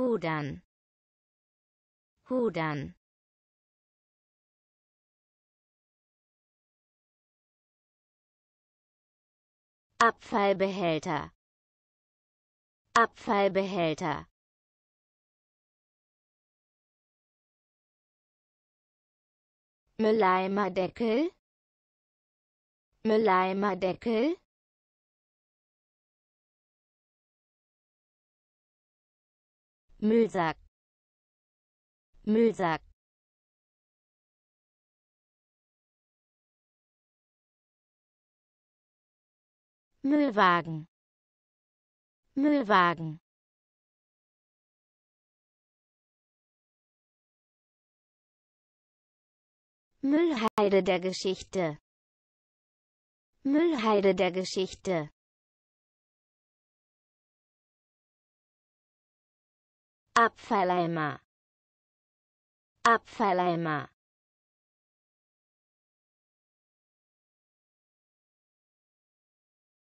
Hudan. Hudan. Abfallbehälter. Abfallbehälter. Mülleimerdeckel Mülleimerdeckel Müllsack Müllsack Müllwagen Müllwagen Müllheide der Geschichte Müllheide der Geschichte Abfalleimer Abfalleimer